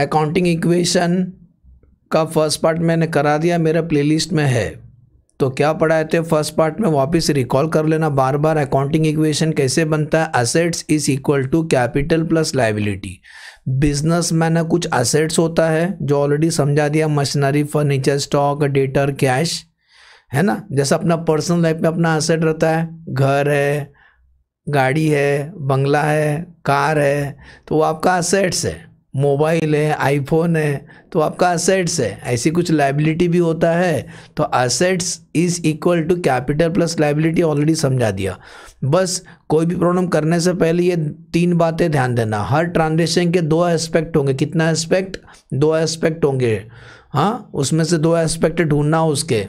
Accounting equation का first part मैंने करा दिया मेरा प्लेलिस्ट में है तो क्या पढ़ाए थे फर्स्ट पार्ट में वापस रिकॉल कर लेना बार बार अकाउंटिंग इक्वेशन कैसे बनता है assets is equal to capital plus liability business में ना कुछ असेट्स होता है जो ऑलरेडी समझा दिया machinery furniture stock debtor cash है ना जैसा अपना पर्सनल लाइफ में अपना असेट रहता है घर है गाड़ी है बंगला है कार है तो वो आपका असेट्स है मोबाइल है आईफोन है तो आपका असेट्स है ऐसी कुछ लाइबिलिटी भी होता है तो assets is equal to capital plus liability already समझा दिया बस कोई भी प्रॉब्लम करने से पहले ये तीन बातें ध्यान देना हर ट्रांजेक्शन के दो एस्पेक्ट होंगे कितना एस्पेक्ट दो एस्पेक्ट होंगे हाँ उसमें से दो एस्पेक्ट ढूंढना उसके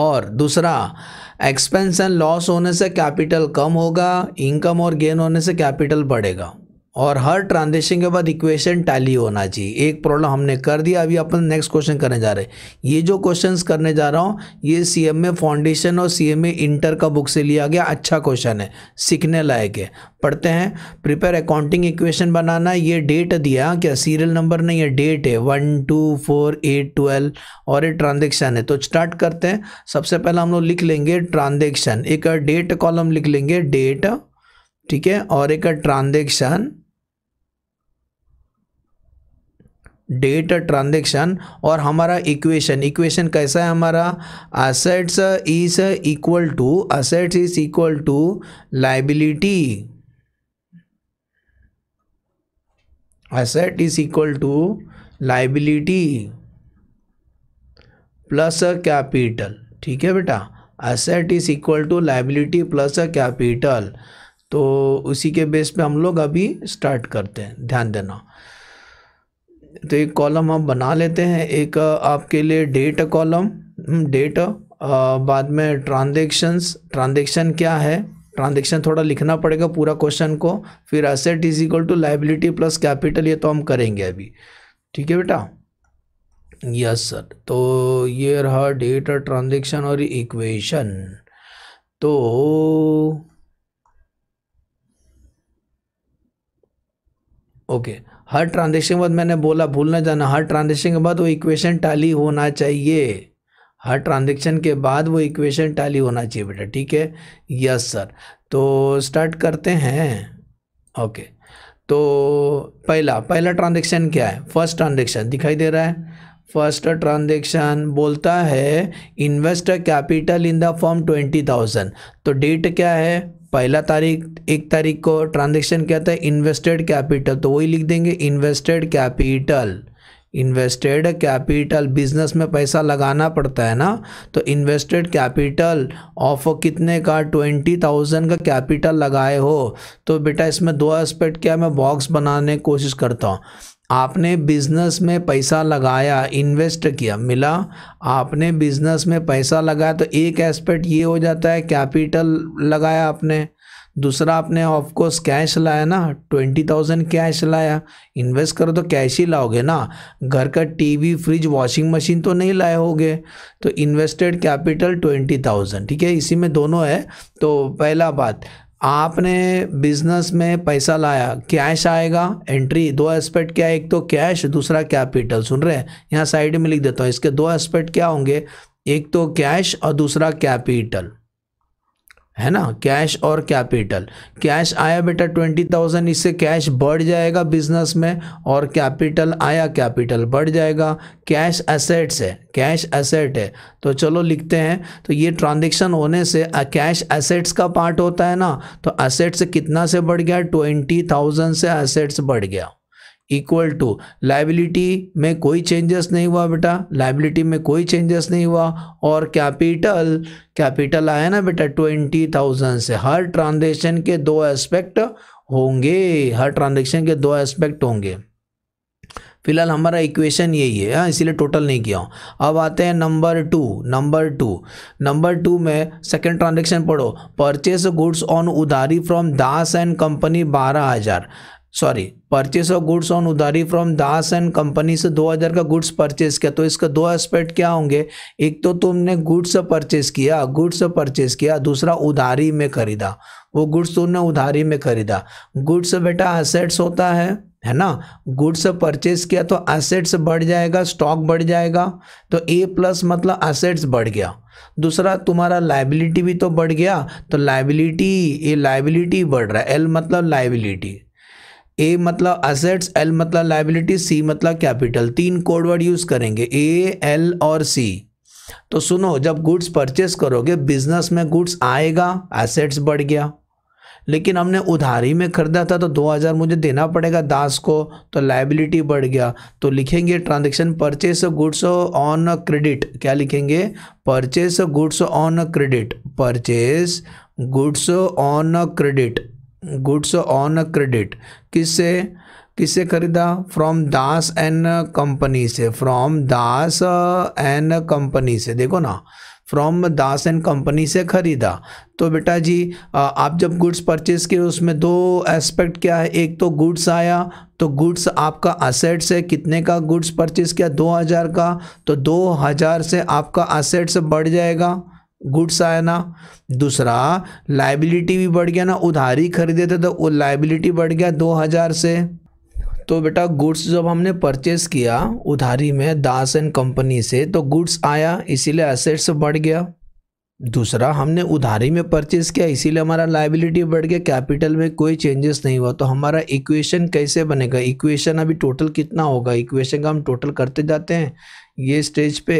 और दूसरा एक्सपेंस एंड लॉस होने से कैपिटल कम होगा इनकम और गेन होने से कैपिटल बढ़ेगा और हर ट्रांजेक्शन के बाद इक्वेशन टैली होना चाहिए एक प्रॉब्लम हमने कर दिया अभी अपन नेक्स्ट क्वेश्चन करने जा रहे हैं ये जो क्वेश्चन करने जा रहा हूँ ये सी एम ए फाउंडेशन और सी एम ए इंटर का बुक से लिया गया अच्छा क्वेश्चन है सीखने लायक है पढ़ते हैं प्रिपेयर अकाउंटिंग इक्वेशन बनाना ये डेट दिया क्या सीरियल नंबर नहीं है डेट है one two four eight twelve और ये ट्रांजेक्शन है तो स्टार्ट करते हैं सबसे पहले हम लोग लिख लेंगे ट्रांजेक्शन एक डेट कॉलम लिख लेंगे डेट ठीक है और एक ट्रांजेक्शन डेट ट्रांजेक्शन और हमारा इक्वेशन इक्वेशन कैसा है हमारा assets is equal to assets is equal to liability asset is equal to liability plus capital ठीक है बेटा asset is equal to liability plus capital तो उसी के बेस पे हम लोग अभी स्टार्ट करते हैं ध्यान देना तो एक कॉलम आप बना लेते हैं एक आपके लिए डेट कॉलम डेट बाद में ट्रांजेक्शन्स ट्रांजेक्शन क्या है ट्रांजेक्शन थोड़ा लिखना पड़ेगा पूरा क्वेश्चन को फिर asset is equal to liability plus capital ये तो हम करेंगे अभी ठीक है बेटा यस सर तो ये रहा डेट और ट्रांजेक्शन और इक्वेशन तो ओके okay. हर ट्रांजेक्शन के बाद मैंने बोला भूल ना जाना हर ट्रांजेक्शन के बाद वो इक्वेशन टाली होना चाहिए हर ट्रांजेक्शन के बाद वो इक्वेशन टाली होना चाहिए बेटा ठीक है यस सर तो स्टार्ट करते हैं ओके तो पहला पहला ट्रांजेक्शन क्या है फर्स्ट ट्रांजेक्शन दिखाई दे रहा है फर्स्ट ट्रांजेक्शन बोलता है invest capital in the form twenty thousand तो डेट क्या है पहला तारीख एक तारीख को ट्रांजेक्शन क्या था इन्वेस्टेड कैपिटल तो वही लिख देंगे invested capital invested capital business में पैसा लगाना पड़ता है ना तो इन्वेस्टेड कैपिटल ऑफ कितने का ट्वेंटी थाउजेंड का कैपिटल लगाए हो तो बेटा इसमें दो एस्पेक्ट क्या मैं बॉक्स बनाने की कोशिश करता हूँ आपने बिज़नेस में पैसा लगाया इन्वेस्ट किया मिला आपने बिज़नेस में पैसा लगाया तो एक एस्पेक्ट ये हो जाता है कैपिटल लगाया आपने दूसरा आपने ऑफकोर्स कैश लाया ना ट्वेंटी थाउजेंड कैश लाया इन्वेस्ट करो तो कैश ही लाओगे ना घर का टीवी फ्रिज वॉशिंग मशीन तो नहीं लाए होगे तो इन्वेस्टेड कैपिटल ट्वेंटी थाउजेंड ठीक है इसी में दोनों है तो पहला बात आपने बिजनेस में पैसा लाया कैश आएगा एंट्री दो एस्पेक्ट क्या एक तो कैश दूसरा कैपिटल सुन रहे हैं यहाँ साइड में लिख देता हूँ इसके दो एस्पेक्ट क्या होंगे एक तो कैश और दूसरा कैपिटल है ना कैश और कैपिटल कैश आया बेटा ट्वेंटी थाउजेंड इससे कैश बढ़ जाएगा बिजनेस में और कैपिटल आया कैपिटल बढ़ जाएगा कैश एसेट्स है कैश एसेट है तो चलो लिखते हैं तो ये ट्रांजेक्शन होने से कैश एसेट्स का पार्ट होता है ना तो एसेट्स कितना से बढ़ गया ट्वेंटी थाउजेंड से एसेट्स बढ़ गया इक्वल टू लाइबिलिटी में कोई चेंजेस नहीं हुआ बेटा लाइबिलिटी में कोई चेंजेस नहीं हुआ और कैपिटल कैपिटल आया ना बेटा ट्वेंटी थाउजेंड से हर ट्रांजेक्शन के दो एस्पेक्ट होंगे हर ट्रांजेक्शन के दो एस्पेक्ट होंगे फिलहाल हमारा इक्वेशन यही है हाँ इसीलिए टोटल नहीं किया अब आते हैं number two number two number two में सेकंड ट्रांजेक्शन पढ़ो परचेस गुड्स ऑन उधारी फ्रॉम दास एंड कंपनी बारह हज़ार sorry purchase of goods on उधारी फ्रॉम दास एंड कंपनी से 2000 का गुड्स परचेस किया तो इसका दो एस्पेक्ट क्या होंगे एक तो तुमने गुड्स परचेस किया गुड्स परचेस किया दूसरा उधारी में खरीदा वो गुड्स तुमने उधारी में खरीदा गुड्स बेटा असेट्स होता है है ना गुड्स परचेस किया तो असेट्स बढ़ जाएगा स्टॉक बढ़ जाएगा तो ए प्लस मतलब असेट्स बढ़ गया दूसरा तुम्हारा लाइबिलिटी भी तो बढ़ गया तो लाइबिलिटी ये लाइबिलिटी बढ़ रहा है एल मतलब लाइबिलिटी ए मतलब असेट्स एल मतलब लाइबिलिटी सी मतलब कैपिटल तीन कोडवर्ड यूज़ करेंगे ए एल और सी तो सुनो जब गुड्स परचेस करोगे बिजनेस में गुड्स आएगा एसेट्स बढ़ गया लेकिन हमने उधारी में खरीदा था तो 2000 मुझे देना पड़ेगा दास को तो लाइबिलिटी बढ़ गया तो लिखेंगे transaction purchase goods on credit क्या लिखेंगे purchase goods on credit purchase goods on credit goods on credit किससे किससे खरीदा फ्रॉम दास एंड कंपनी से फ्रॉम दास एंड कंपनी से देखो ना फ्रॉम दास एंड कंपनी से ख़रीदा तो बेटा जी आप जब गुड्स परचेज किए उसमें दो एस्पेक्ट क्या है एक तो गुड्स आया तो गुड्स आपका असेट्स है कितने का गुड्स परचेज किया दो हज़ार का तो दो हज़ार से आपका असेट्स बढ़ जाएगा गुड्स आया ना दूसरा लाइबिलिटी भी बढ़ गया ना उधारी खरीदे थे तो वो लाइबिलिटी बढ़ गया दो हज़ार से तो बेटा गुड्स जब हमने परचेस किया उधारी में दास एंड कंपनी से तो गुड्स आया इसीलिए एसेट्स बढ़ गया दूसरा हमने उधारी में परचेस किया इसीलिए हमारा लाइबिलिटी बढ़ गया कैपिटल में कोई चेंजेस नहीं हुआ तो हमारा इक्वेशन कैसे बनेगा इक्वेशन अभी टोटल कितना होगा इक्वेशन का हम टोटल करते जाते हैं ये स्टेज पे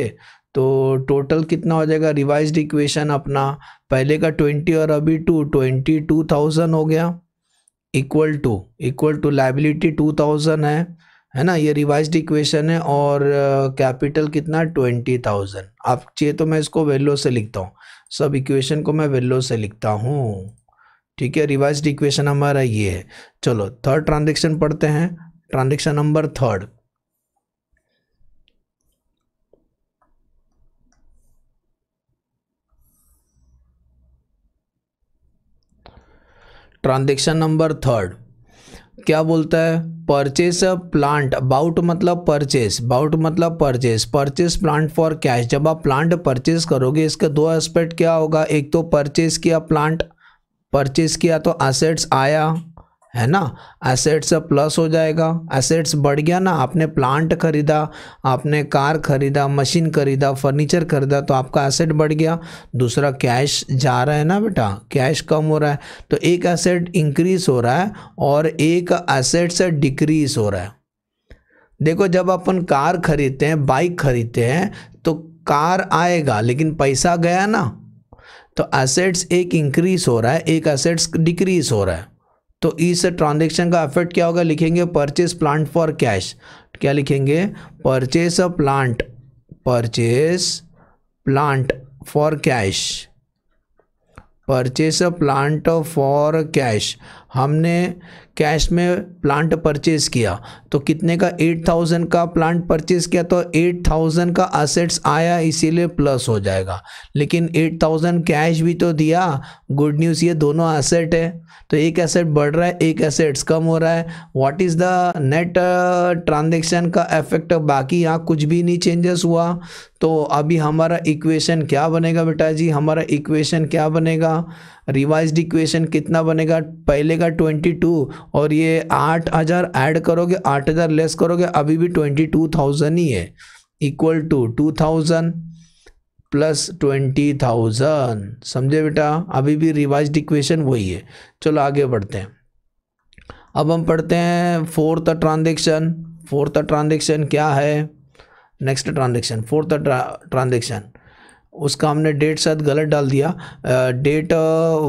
तो टोटल कितना हो जाएगा रिवाइज इक्वेशन अपना पहले का ट्वेंटी और अभी टू ट्वेंटी टू थाउजेंड हो गया equal to equal to liability two thousand है है ना ये रिवाइज इक्वेशन है और कैपिटल uh, कितना ट्वेंटी थाउजेंड आप चाहिए तो मैं इसको वेल्लो से लिखता हूँ सब इक्वेशन को मैं वेल्लो से लिखता हूँ ठीक है रिवाइज इक्वेशन हमारा ये है चलो थर्ड ट्रांजेक्शन पढ़ते हैं transaction number third transaction number third क्या बोलता है परचेस अ प्लांट अबाउट मतलब परचेस अबाउट मतलब purchase purchase plant for cash जब आप प्लांट परचेस करोगे इसका दो एस्पेक्ट क्या होगा एक तो परचेस किया प्लांट परचेस किया तो एसेट्स आया है ना एसेट्स प्लस हो जाएगा एसेट्स बढ़ गया ना आपने प्लांट खरीदा आपने कार खरीदा मशीन खरीदा फर्नीचर खरीदा तो आपका एसेट बढ़ गया दूसरा कैश जा रहा है ना बेटा कैश कम हो रहा है तो एक एसेट इंक्रीज हो रहा है और एक एसेट्स डिक्रीज हो रहा है देखो जब अपन कार खरीदते हैं बाइक खरीदते हैं तो कार आएगा लेकिन पैसा गया ना तो एसेट्स एक इंक्रीज हो रहा है एक एसेट्स डिक्रीज हो रहा है तो इस ट्रांजेक्शन का इफेक्ट क्या होगा लिखेंगे परचेज प्लांट फॉर कैश क्या लिखेंगे purchase a plant purchase plant for cash purchase a plant for cash हमने कैश में प्लांट परचेज किया तो कितने का एट थाउजेंड का प्लांट परचेज किया तो एट थाउजेंड का असेट्स आया इसीलिए प्लस हो जाएगा लेकिन एट थाउजेंड कैश भी तो दिया गुड न्यूज़ ये दोनों असेट है तो एक एसेट बढ़ रहा है एक एसेट्स कम हो रहा है what is the net transaction का इफेक्ट बाकी यहाँ कुछ भी नहीं चेंजेस हुआ तो अभी हमारा इक्वेशन क्या बनेगा बेटा जी हमारा इक्वेशन क्या बनेगा रिवाइज इक्वेशन कितना बनेगा पहले का ट्वेंटी टू और ये आठ हज़ार ऐड करोगे आठ हज़ार लेस करोगे अभी भी ट्वेंटी टू थाउजेंड ही है equal to two thousand plus twenty thousand समझे बेटा अभी भी रिवाइज इक्वेशन वही है चलो आगे बढ़ते हैं अब हम पढ़ते हैं फोर्थ ट्रांजेक्शन फोर्थ ट्रांजेक्शन क्या है नेक्स्ट ट्रांजेक्शन फोर्थ ट्रांजेक्शन उसका हमने डेट शायद गलत डाल दिया डेट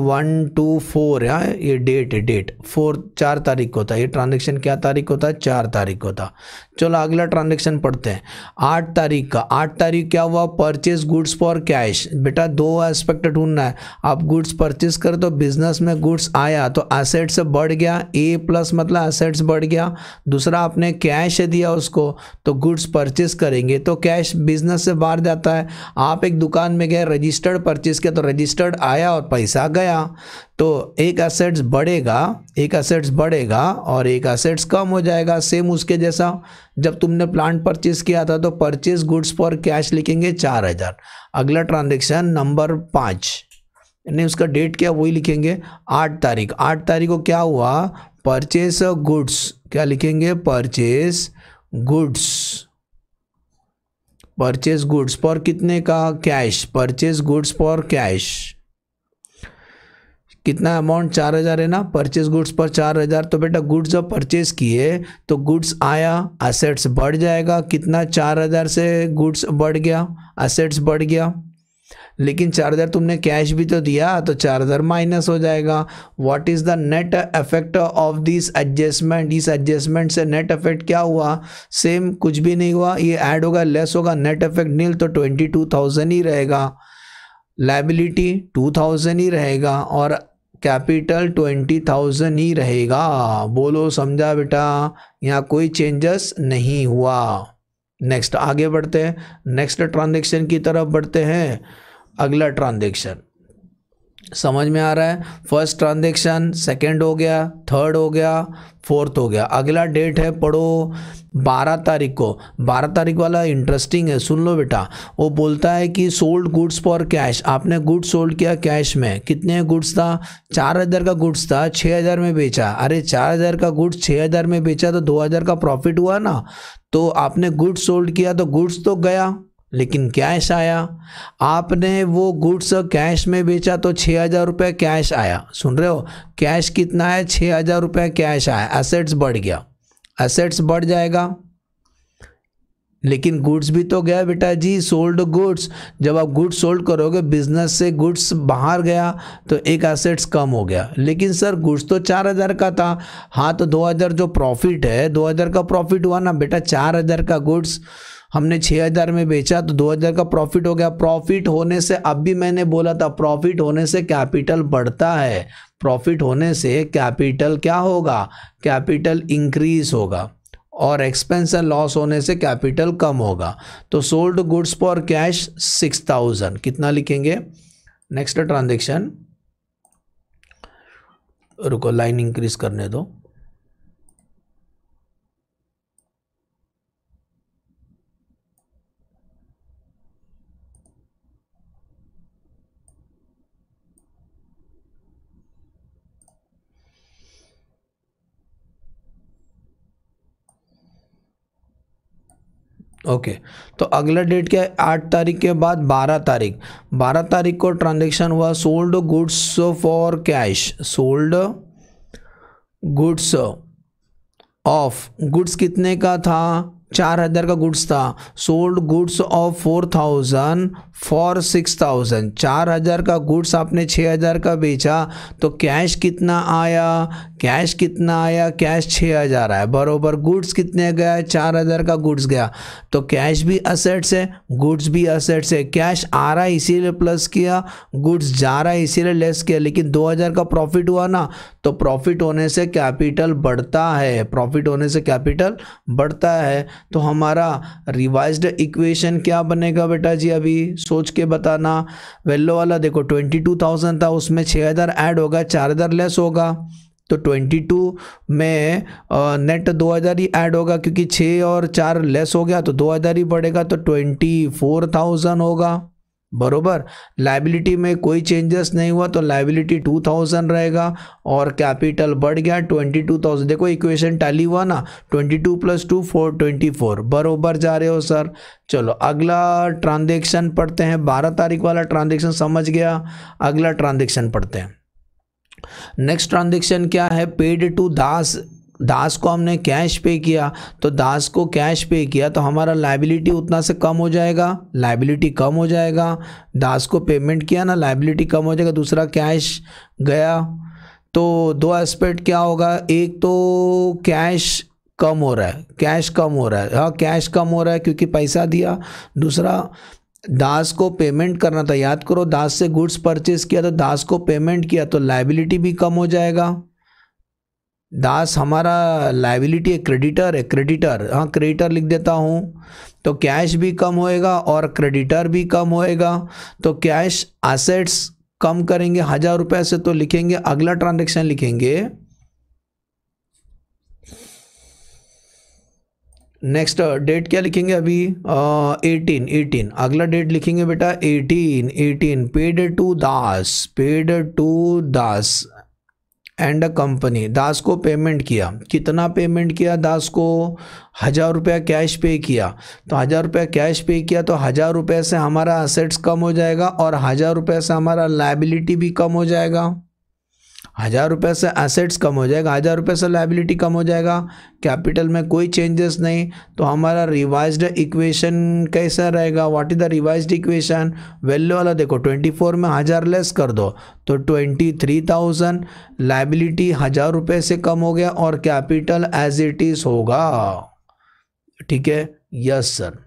वन टू फोर यहाँ ये डेट है डेट फोर चार तारीख को था ये ट्रांजेक्शन क्या तारीख को था चार तारीख को था चलो अगला ट्रांजेक्शन पढ़ते हैं आठ तारीख का आठ तारीख क्या हुआ परचेज गुड्स फॉर कैश बेटा दो एस्पेक्ट ढूंढना है आप गुड्स परचेज कर तो बिजनेस में गुड्स आया तो एसेट्स बढ़ गया ए प्लस मतलब एसेट्स बढ़ गया दूसरा आपने कैश दिया उसको तो गुड्स परचेज करेंगे तो कैश बिजनेस से बाहर जाता है आप एक दुकान दुकान में गए रजिस्टर्ड परचेज किया तो रजिस्टर्ड आया और पैसा गया तो एक असेट्स बढ़ेगा एक असेट्स बढ़ेगा और एक असेट्स कम हो जाएगा सेम उसके जैसा जब तुमने प्लांट परचेज किया था तो परचेज गुड्स पर कैश लिखेंगे चार हज़ार अगला ट्रांजेक्शन नंबर पाँच यानी उसका डेट क्या वही लिखेंगे आठ तारीख आठ तारीख को क्या हुआ परचेस गुड्स क्या लिखेंगे परचेस गुड्स परचेज गुड्स पर कितने का कैश परचेज गुड्स पर कैश कितना अमाउंट चार हज़ार है ना परचेज गुड्स पर चार हज़ार तो बेटा गुड्स जब परचेज किए तो गुड्स आया असेट्स बढ़ जाएगा कितना चार हज़ार से गुड्स बढ़ गया असेट्स बढ़ गया लेकिन चार हज़ार तुमने कैश भी तो दिया तो चार हज़ार माइनस हो जाएगा what is the net effect of this adjustment इस एडजस्टमेंट से नेट इफेक्ट क्या हुआ सेम कुछ भी नहीं हुआ ये ऐड होगा लेस होगा नेट इफेक्ट नील तो ट्वेंटी टू थाउजेंड ही रहेगा लाइबिलिटी टू थाउजेंड ही रहेगा और कैपिटल ट्वेंटी थाउजेंड ही रहेगा बोलो समझा बेटा यहाँ कोई चेंजेस नहीं हुआ नेक्स्ट आगे बढ़ते हैं नेक्स्ट ट्रांजेक्शन की तरफ बढ़ते हैं अगला ट्रांजेक्शन समझ में आ रहा है फर्स्ट ट्रांजेक्शन सेकंड हो गया थर्ड हो गया फोर्थ हो गया अगला डेट है पढ़ो बारह तारीख को बारह तारीख वाला इंटरेस्टिंग है सुन लो बेटा वो बोलता है कि सोल्ड गुड्स फॉर कैश आपने गुड्स सोल्ड किया कैश में कितने गुड्स था चार हज़ार का गुड्स था छः हज़ार में बेचा अरे चार हज़ार का गुड्स छः हज़ार में बेचा तो दो हज़ार का प्रॉफिट हुआ ना तो आपने गुड्स सोल्ड किया तो गुड्स तो गया लेकिन कैश आया आपने वो गुड्स कैश में बेचा तो छः हज़ार रुपये कैश आया सुन रहे हो कैश कितना है छः हज़ार रुपये कैश आया एसेट्स बढ़ गया एसेट्स बढ़ जाएगा लेकिन गुड्स भी तो गया बेटा जी सोल्ड गुड्स जब आप गुड्स सोल्ड करोगे बिजनेस से गुड्स बाहर गया तो एक एसेट्स कम हो गया लेकिन सर गुड्स तो चार हज़ार का था हाँ तो दो हज़ार जो प्रॉफिट है दो हज़ार का प्रॉफिट हुआ ना बेटा चार हज़ार का गुड्स हमने 6000 में बेचा तो 2000 का प्रॉफिट हो गया प्रॉफिट होने से अब भी मैंने बोला था प्रॉफिट होने से कैपिटल बढ़ता है प्रॉफिट होने से कैपिटल क्या होगा कैपिटल इंक्रीज होगा और एक्सपेंस एंड लॉस होने से कैपिटल कम होगा तो sold goods for cash six thousand कितना लिखेंगे नेक्स्ट ट्रांजेक्शन रुको लाइन इंक्रीज करने दो ओके तो अगला डेट क्या है आठ तारीख के बाद बारह तारीख बारह तारीख को ट्रांजेक्शन हुआ sold goods for cash sold goods of goods कितने का था चार हज़ार का गुड्स था sold goods of four thousand for six thousand चार हज़ार का गुड्स आपने छः हज़ार का बेचा तो कैश कितना आया कैश कितना आया कैश छः हज़ार आया बरोबर गुड्स कितने गया चार हज़ार का गुड्स गया तो कैश भी असेट्स है गुड्स भी असेट्स है कैश आ रहा है इसीलिए प्लस किया गुड्स जा रहा है इसीलिए लेस किया लेकिन दो हज़ार का प्रॉफिट हुआ ना तो प्रॉफिट होने से कैपिटल बढ़ता है प्रॉफिट होने से कैपिटल बढ़ता है तो हमारा रिवाइज इक्वेशन क्या बनेगा बेटा जी अभी सोच के बताना वेल्लो वाला देखो ट्वेंटी टू थाउजेंड था उसमें छः हज़ार ऐड होगा चार हज़ार लेस होगा तो 22 में नेट 2000 ही ऐड होगा क्योंकि 6 और 4 लेस हो गया तो 2000 ही पड़ेगा तो 24000 होगा बरोबर लाइबिलिटी में कोई चेंजेस नहीं हुआ तो लाइबिलिटी 2000 रहेगा और कैपिटल बढ़ गया 22,000 देखो इक्वेशन टाली हुआ ना 22 plus two four twenty four बरोबर जा रहे हो सर चलो अगला ट्रांजेक्शन पढ़ते हैं 12 तारीख वाला ट्रांजेक्शन समझ गया अगला ट्रांजेक्शन पढ़ते हैं नेक्स्ट ट्रांजेक्शन क्या है पेड टू दास दास को हमने कैश पे किया तो दास को कैश पे किया तो हमारा लाइबिलिटी उतना से कम हो जाएगा लाइबिलिटी कम हो जाएगा दास को पेमेंट किया ना लाइबिलिटी कम हो जाएगा दूसरा कैश गया तो दो एस्पेक्ट क्या होगा एक तो कैश कम हो रहा है कैश कम हो रहा है हाँ कैश कम हो रहा है क्योंकि पैसा दिया दूसरा दास को पेमेंट करना था याद करो दास से गुड्स परचेज किया तो दास को पेमेंट किया तो लाइबिलिटी भी कम हो जाएगा दास हमारा लाइबिलिटी है क्रेडिटर है क्रेडिटर हाँ क्रेडिटर लिख देता हूँ तो कैश भी कम होएगा और क्रेडिटर भी कम होएगा तो कैश एसेट्स कम करेंगे हज़ार रुपये से तो लिखेंगे अगला ट्रांजेक्शन लिखेंगे नेक्स्ट डेट uh, क्या लिखेंगे अभी एटीन uh, एटीन अगला डेट लिखेंगे बेटा eighteen eighteen paid to Das paid to Das and a company दास को पेमेंट किया कितना पेमेंट किया दास को हज़ार रुपया कैश पे किया तो हज़ार रुपया कैश पे किया तो हज़ार रुपये से हमारा असेट्स कम हो जाएगा और हज़ार रुपये से हमारा लाइबिलिटी भी कम हो जाएगा हज़ार रुपये से एसेट्स कम हो जाएगा हज़ार रुपये से लाइबिलिटी कम हो जाएगा कैपिटल में कोई चेंजेस नहीं तो हमारा रिवाइज्ड इक्वेशन कैसा रहेगा what is the revised equation value वाला देखो ट्वेंटी फोर में हज़ार लेस कर दो तो ट्वेंटी थ्री थाउजेंड लाइबिलिटी हज़ार रुपये से कम हो गया और कैपिटल एज इट इज़ होगा ठीक है यस सर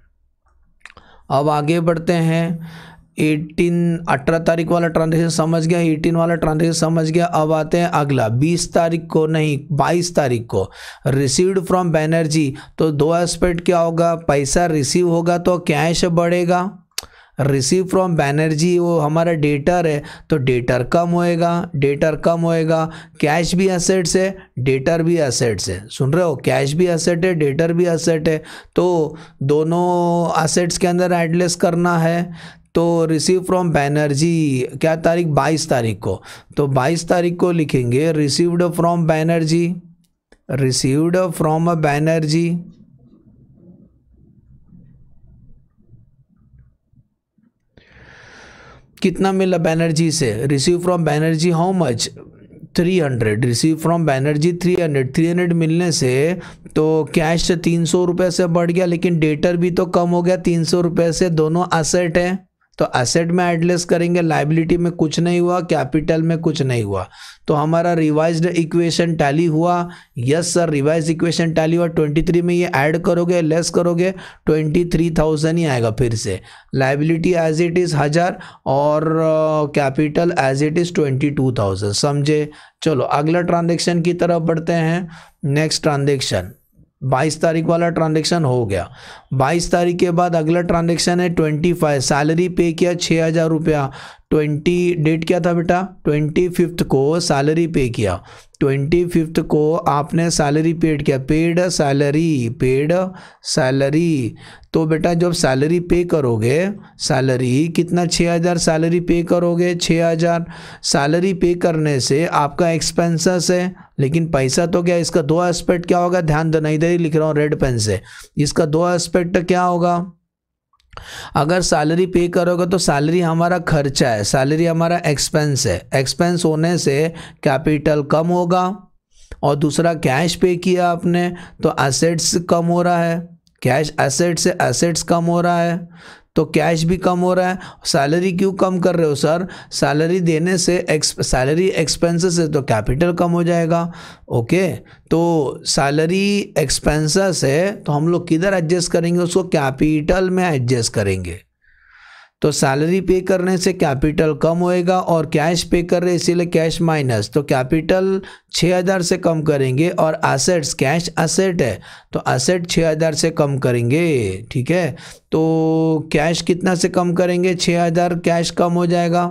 अब आगे बढ़ते हैं एटीन अठारह तारीख वाला ट्रांजेक्शन समझ गया एटीन वाला ट्रांजेक्शन समझ गया अब आते हैं अगला बीस तारीख को नहीं बाईस तारीख को रिसीव्ड फ्रॉम बैनर्जी तो दो एस्पेक्ट क्या होगा पैसा रिसीव होगा तो कैश बढ़ेगा रिसीव फ्रॉम बैनर्जी वो हमारा डेटर है तो डेटर कम होएगा डेटर कम होएगा कैश भी असेट्स है डेटर भी असेट्स है सुन रहे हो कैश भी असेट है डेटर भी असेट है तो दोनों असेट्स के अंदर एडलेस करना है तो रिसीव फ्रॉम बैनर्जी क्या तारीख 22 तारीख को तो 22 तारीख को लिखेंगे received from Banerjee received from Banerjee कितना मिला बैनर्जी से receive from Banerjee how much three hundred receive from Banerjee three hundred three hundred मिलने से तो कैश तीन सौ रुपये से बढ़ गया लेकिन डेटर भी तो कम हो गया तीन सौ रुपये से दोनों असेट हैं तो एसेट में एडलेस करेंगे लाइबिलिटी में कुछ नहीं हुआ कैपिटल में कुछ नहीं हुआ तो हमारा रिवाइज इक्वेशन टैली हुआ yes sir revise equation tally हुआ 23 में ये ऐड करोगे लेस करोगे 23,000 ही आएगा फिर से लाइबिलिटी एज इट इज़ हज़ार और कैपिटल एज इट इज़ 22,000 समझे चलो अगला ट्रांजेक्शन की तरफ बढ़ते हैं नेक्स्ट ट्रांजेक्शन बाईस तारीख वाला ट्रांजेक्शन हो गया बाईस तारीख के बाद अगला ट्रांजेक्शन है ट्वेंटी फाइव सैलरी पे किया छः हज़ार रुपया ट्वेंटी डेट क्या था बेटा ट्वेंटी फिफ्थ को सैलरी पे किया ट्वेंटी फिफ्थ को आपने सैलरी पेड किया पेड सैलरी पेड सैलरी तो बेटा जब सैलरी पे करोगे सैलरी कितना छः हज़ार सैलरी पे करोगे छः हज़ार सैलरी पे करने से आपका एक्सपेंसेस है लेकिन पैसा तो क्या इसका दो एस्पेक्ट क्या होगा ध्यान देना इधर ही लिख रहा हूँ रेड पेन से इसका दो एस्पेक्ट क्या होगा अगर सैलरी पे करोगे तो सैलरी हमारा खर्चा है सैलरी हमारा एक्सपेंस है एक्सपेंस होने से कैपिटल कम होगा और दूसरा कैश पे किया आपने तो एसेट्स कम हो रहा है कैश एसेट से एसेट्स कम हो रहा है तो कैश भी कम हो रहा है सैलरी क्यों कम कर रहे हो सर सैलरी देने से एक्स सैलरी एक्सपेंसेस है तो कैपिटल कम हो जाएगा ओके तो सैलरी एक्सपेंसेस है तो हम लोग किधर एडजस्ट करेंगे उसको कैपिटल में एडजस्ट करेंगे तो सैलरी पे करने से कैपिटल कम होएगा और कैश पे कर रहे इसीलिए कैश माइनस तो कैपिटल 6000 से कम करेंगे और असेट्स कैश असेट है तो असेट 6000 से कम करेंगे ठीक है तो कैश कितना से कम करेंगे 6000 कैश कम हो जाएगा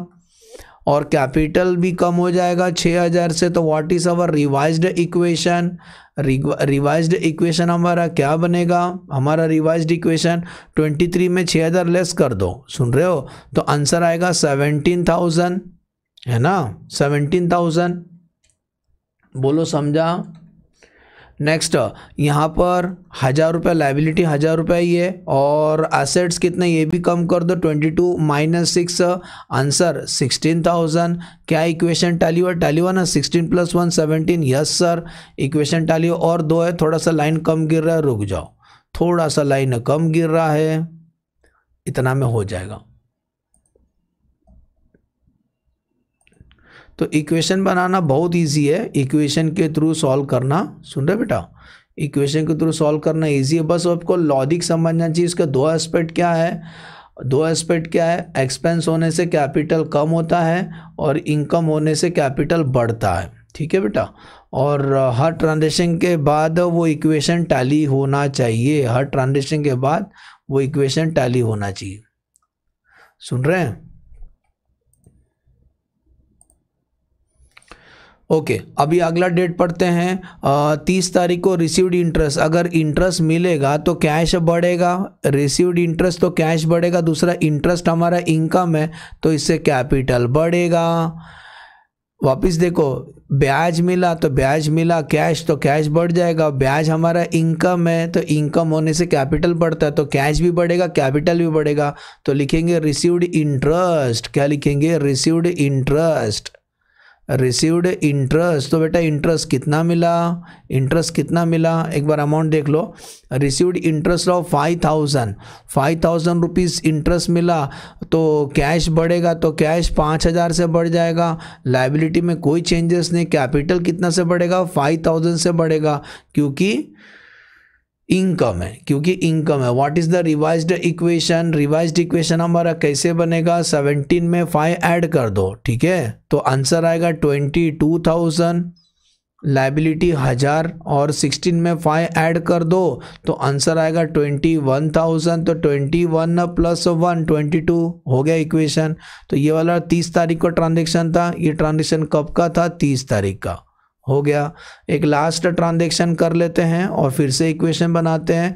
और कैपिटल भी कम हो जाएगा 6000 से तो what is our revised equation revised equation हमारा क्या बनेगा हमारा रिवाइज्ड इक्वेशन 23 में 6000 लेस कर दो सुन रहे हो तो आंसर आएगा 17000 है ना 17000 बोलो समझा नेक्स्ट यहाँ पर हज़ार रुपये लाइबिलिटी हज़ार रुपये ये और असेट्स कितने ये भी कम कर दो twenty two minus six answer sixteen thousand क्या इक्वेशन टाली हुआ टाली हुआ ना sixteen plus one seventeen yes sir equation tally हुआ और दो है थोड़ा सा लाइन कम गिर रहा है रुक जाओ थोड़ा सा लाइन कम गिर रहा है इतना में हो जाएगा तो इक्वेशन बनाना बहुत इजी है इक्वेशन के थ्रू सॉल्व करना सुन रहे बेटा इक्वेशन के थ्रू सॉल्व करना इजी है बस आपको लॉजिक समझना चाहिए इसका दो एस्पेक्ट क्या है दो एस्पेक्ट क्या है एक्सपेंस होने से कैपिटल कम होता है और इनकम होने से कैपिटल बढ़ता है ठीक है बेटा और हर ट्रांजेक्शन के बाद वो इक्वेशन टैली होना चाहिए हर ट्रांजेक्शन के बाद वो इक्वेशन टैली होना चाहिए सुन रहे हैं ओके अभी अगला डेट पढ़ते हैं तीस तारीख को रिसीव्ड इंटरेस्ट अगर इंटरेस्ट मिलेगा तो कैश बढ़ेगा रिसीव्ड इंटरेस्ट तो कैश बढ़ेगा दूसरा इंटरेस्ट हमारा इनकम है तो इससे कैपिटल बढ़ेगा वापस देखो ब्याज मिला तो ब्याज मिला कैश तो कैश बढ़ जाएगा ब्याज हमारा इनकम है तो इनकम होने से कैपिटल बढ़ता है तो कैश भी बढ़ेगा कैपिटल भी बढ़ेगा तो लिखेंगे रिसीव्ड इंटरेस्ट क्या लिखेंगे रिसीव्ड इंटरेस्ट रिसीव्ड इंटरेस्ट तो बेटा इंटरेस्ट कितना मिला इंटरेस्ट कितना मिला एक बार अमाउंट देख लो received interest of five thousand five thousand rupees interest मिला तो कैश बढ़ेगा तो कैश पाँच हज़ार से बढ़ जाएगा लाइबिलिटी में कोई चेंजेस नहीं कैपिटल कितना से बढ़ेगा फाइव थाउजेंड से बढ़ेगा क्योंकि इनकम है क्योंकि इनकम है what is the revised equation revised equation हमारा कैसे बनेगा 17 में 5 ऐड कर दो ठीक है तो आंसर आएगा 22,000 लाइबिलिटी हज़ार और 16 में 5 ऐड कर दो तो आंसर आएगा 21,000 तो 21 प्लस वन ट्वेंटी टू हो गया इक्वेशन तो ये वाला 30 तारीख का ट्रांजेक्शन था ये ट्रांजेक्शन कब का था 30 तारीख का हो गया एक लास्ट ट्रांजेक्शन कर लेते हैं और फिर से इक्वेशन बनाते हैं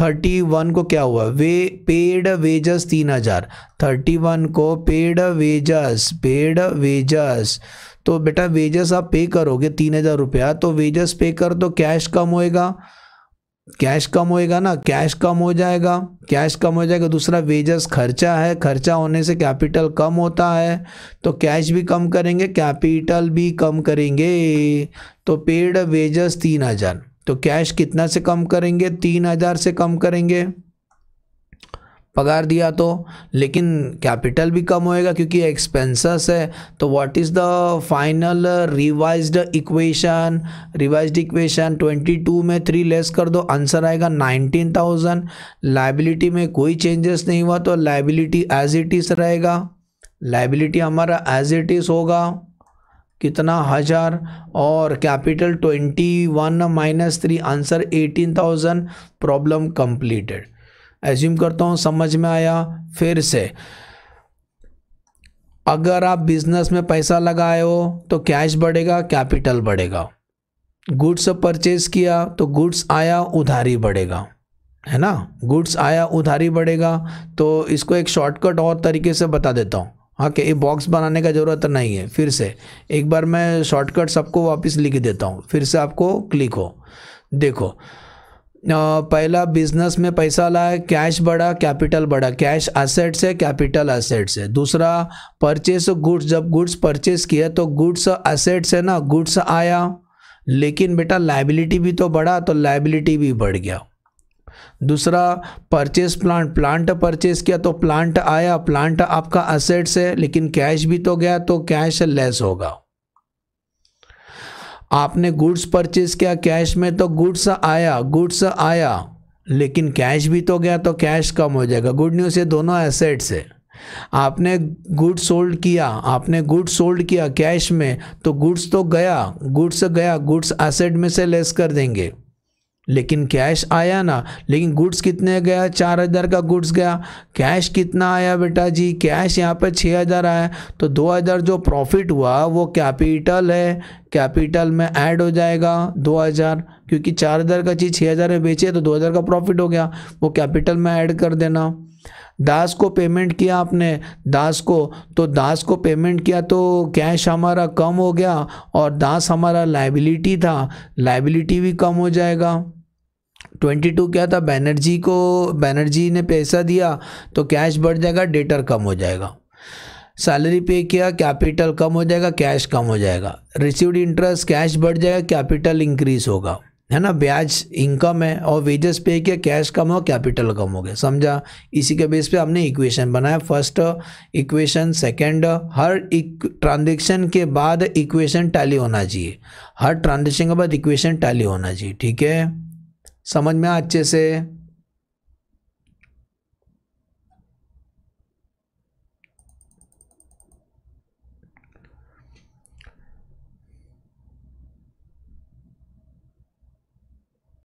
थर्टी वन को क्या हुआ वे पेड वेजस तीन हज़ार थर्टी वन को पेड वेजस पेड वेजस तो बेटा वेजस आप पे करोगे तीन हज़ार रुपया तो वेजस पे कर तो कैश कम होएगा कैश कम होएगा ना कैश कम हो जाएगा कैश कम हो जाएगा दूसरा वेजेस खर्चा है खर्चा होने से कैपिटल कम होता है तो कैश भी कम करेंगे कैपिटल भी कम करेंगे तो पेड वेजेस तीन हज़ार तो कैश कितना से कम करेंगे तीन हज़ार से कम करेंगे पगार दिया तो लेकिन कैपिटल भी कम होएगा क्योंकि एक्सपेंसेस है तो what is the final revised equation revised equation 22 में थ्री लेस कर दो आंसर आएगा 19,000 लाइबिलिटी में कोई चेंजेस नहीं हुआ तो लाइबिलिटी एज इट इज़ रहेगा लाइबिलिटी हमारा एज इट इज़ होगा कितना हज़ार और capital twenty one minus three answer eighteen thousand problem completed assume करता हूँ समझ में आया फिर से अगर आप बिजनेस में पैसा लगाए हो तो कैश बढ़ेगा कैपिटल बढ़ेगा गुड्स परचेज किया तो गुड्स आया उधारी बढ़ेगा है ना गुड्स आया उधारी बढ़ेगा तो इसको एक शॉर्टकट और तरीके से बता देता हूँ हाँ कि ये बॉक्स बनाने का ज़रूरत नहीं है फिर से एक बार मैं शॉर्टकट सबको वापस लिख देता हूँ फिर से आपको क्लिक हो देखो पहला बिजनेस में पैसा लाया कैश बढ़ा कैपिटल बढ़ा कैश एसेट्स है कैपिटल एसेट्स है दूसरा परचेस गुड्स जब गुड्स परचेस किया तो गुड्स एसेट्स है ना गुड्स आया लेकिन बेटा लाइबिलिटी भी तो बढ़ा तो लाइबिलिटी भी बढ़ गया दूसरा परचेस प्लांट प्लांट परचेस किया तो प्लांट आया प्लांट आपका असेट्स है लेकिन कैश भी तो गया तो कैश लेस होगा आपने गुड्स परचेज किया कैश में तो गुड्स आया गुड्स आया लेकिन कैश भी तो गया तो कैश कम हो जाएगा गुड न्यूज़ ये दोनों एसेट्स है आपने गुड्स सोल्ड किया आपने गुड्स सोल्ड किया कैश में तो गुड्स तो गया गुड्स गया गुड्स एसेट में से लेस कर देंगे लेकिन कैश आया ना लेकिन गुड्स कितने गया चार हज़ार का गुड्स गया कैश कितना आया बेटा जी कैश यहाँ पर छः हज़ार आया तो दो हज़ार जो प्रॉफिट हुआ वो कैपिटल है कैपिटल में ऐड हो जाएगा दो हज़ार क्योंकि चार हज़ार का चीज़ छः हज़ार में बेचे तो दो हज़ार का प्रॉफिट हो गया वो कैपिटल में ऐड कर देना दास को पेमेंट किया आपने दास को तो दास को पेमेंट किया तो कैश हमारा कम हो गया और दास हमारा लाइबिलिटी था लाइबिलिटी भी कम हो जाएगा ट्वेंटी टू क्या था बैनर्जी को बैनर्जी ने पैसा दिया तो कैश बढ़ जाएगा डेटर कम हो जाएगा सैलरी पे किया कैपिटल कम हो जाएगा कैश कम हो जाएगा रिसीव्ड इंटरेस्ट कैश बढ़ जाएगा कैपिटल इंक्रीज होगा है ना ब्याज इनकम है और वेजेस पे किया कैश कम हो कैपिटल कम हो गया समझा इसी के बेस पे हमने इक्वेशन बनाया फर्स्ट इक्वेशन सेकंड हर ट्रांजेक्शन के बाद इक्वेशन टैली होना चाहिए हर ट्रांजेक्शन के बाद इक्वेशन टैली होना चाहिए ठीक है समझ में अच्छे से